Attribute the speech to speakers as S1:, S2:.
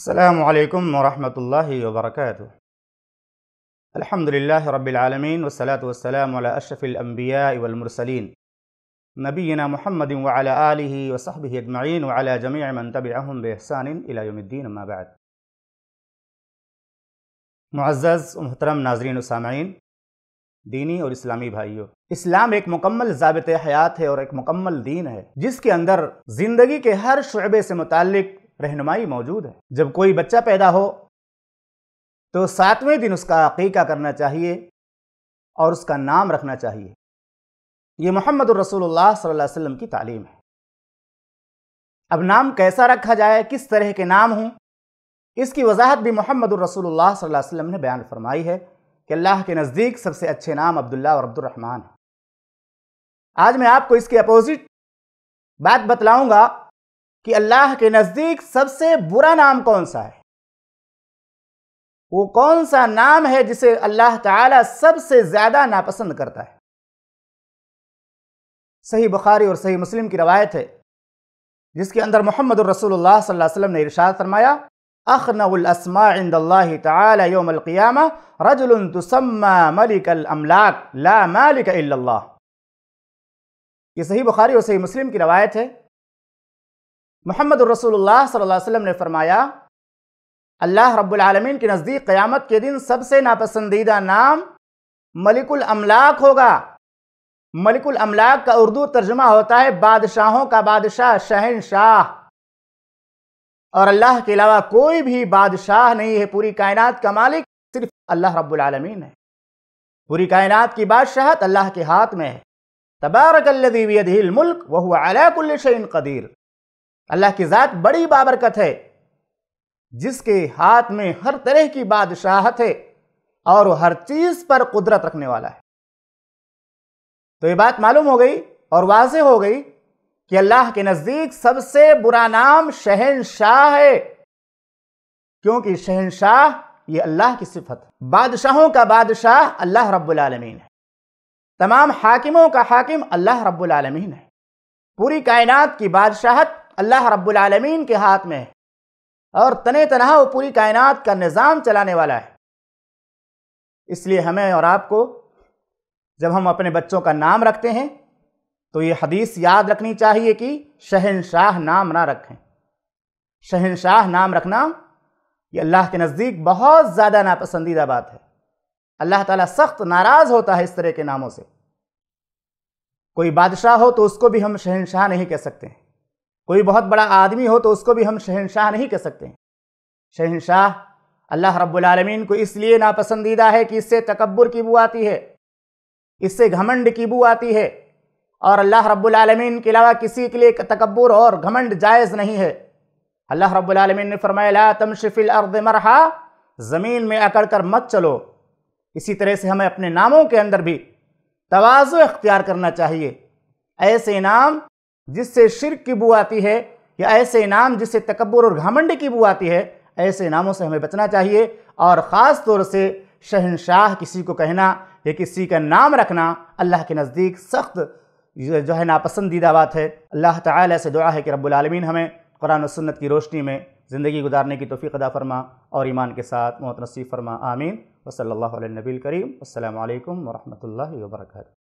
S1: अल्लाम वरहमल वबरक अलहमदिल्ला रबालमीन वसलात वसलाम अशफ़िलम्बिया वलमरसलिन नबीना महमद वाला वसहब अजमाइन वाला जमी मन तबम बहसान इलायद्दीन अम्माबाद मुआज़ महतरम नाजरीन सामीन दीनी और इस्लामी भाइयों इस्लाम एक मुकम्मल जबत हयात है और एक मुकम्मल दीन है जिसके अंदर ज़िंदगी के हर शुबे से मुतक रहनुमाई मौजूद है जब कोई बच्चा पैदा हो तो सातवें दिन उसका अकीका करना चाहिए और उसका नाम रखना चाहिए ये मोहम्मद रसूलुल्लाह सल्लल्लाहु अलैहि वसल्लम की तालीम है अब नाम कैसा रखा जाए किस तरह के नाम हों इसकी वजाहत भी मोहम्मद रसूलुल्लाह सल्लल्लाहु अलैहि वसल्लम ने बयान फरमाई है कि अल्लाह के नज़दीक सबसे अच्छे नाम अब्दुल्ला और अब्दुलरहमान हैं आज मैं आपको इसके अपोजिट बात बतलाऊंगा कि अल्लाह के नज़दीक सबसे बुरा नाम कौन सा है वो कौन सा नाम है जिसे अल्लाह ताला सबसे ज़्यादा नापसंद करता है सही बुखारी और सही मुस्लिम की रवायत है जिसके अंदर मोहम्मद रसूलुल्लाह सल्लल्लाहु अलैहि वसल्लम ने इरशाद फरमाया अखनउलसमा इंदल्लाह तयम रजुल तुसम्मा मलिक अमलाक ला मालिक इल्लल्लाह ये सही बुखारी और सही मुस्लिम की रवायत है मोहम्मद रसोल्ला ने फरमाया अल्लाह रब्बुल के नज़दीक क़्यामत के दिन सबसे नापसंदीदा नाम मलिकमलाक होगा मलिकुल अमलाक का उर्दू तर्जमा होता है बादशाहों का बादशाह शहनशाह और अल्लाह के अलावा कोई भी बादशाह नहीं है पूरी कायनात का मालिक सिर्फ अल्लाह रबालमीन है पूरी कायनात की बादशाहत अल्लाह के हाथ में है तबारक मुल्क वह अलाकुल्ल कदीर अल्लाह की ज़ात बड़ी बाबरकत है जिसके हाथ में हर तरह की बादशाहत है और हर चीज़ पर कुदरत रखने वाला है तो ये बात मालूम हो गई और वाज हो गई कि अल्लाह के नज़दीक सबसे बुरा नाम शहनशाह है क्योंकि शहनशाह ये अल्लाह की सिफत है बादशाहों का बादशाह अल्लाह रब्बुल आलमीन है तमाम हाकिमों का हाकिम अल्लाह रब्बुल आलमीन है पूरी कायनात की बादशाहत अल्लाह रब्बुलमीन के हाथ में है और तने तनहा वो पूरी कायनात का निज़ाम चलाने वाला है इसलिए हमें और आपको जब हम अपने बच्चों का नाम रखते हैं तो ये हदीस याद रखनी चाहिए कि शहनशाह नाम ना रखें शहनशाह नाम रखना ये अल्लाह के नज़दीक बहुत ज़्यादा नापसंदीदा बात है अल्लाह ताला सख्त नाराज़ होता है इस तरह के नामों से कोई बादशाह हो तो उसको भी हम शहनशाह नहीं कह सकते हैं कोई बहुत बड़ा आदमी हो तो उसको भी हम शहनशाह नहीं कह सकते शहनशाह अल्लाह रब्बुलमीन को इसलिए नापसंदीदा है कि इससे तकबर की बू आती है इससे घमंड की बू आती है और अल्लाह रब्बुलमीन के अलावा किसी के लिए तकबर और घमंड जायज़ नहीं है अल्लाह रब्बुलमीन ने फरमाया तम शफिल अर्द मरहा ज़मीन में अकड़ कर मत चलो इसी तरह से हमें अपने नामों के अंदर भी तोज़ो इख्तियार करना चाहिए ऐसे नाम जिससे शिरक की बू आती है या ऐसे इनाम जिससे तकबर और घमंड की बू आती है ऐसे इनामों से हमें बचना चाहिए और ख़ास तौर से शहनशाह किसी को कहना या किसी का नाम रखना अल्लाह के नज़दीक सख्त जो है नापसंदीदा बात है अल्लाह ताला से दुआ है कि रब्बुल हमें कुरान सन्नत की रोशनी में ज़िंदगी गुजारने की तोफ़ी अदा फरमा और ईमान के साथ मोत नसीब फरमा आमीन वसल नबील करीम अल्लाम वरम्ह वर्क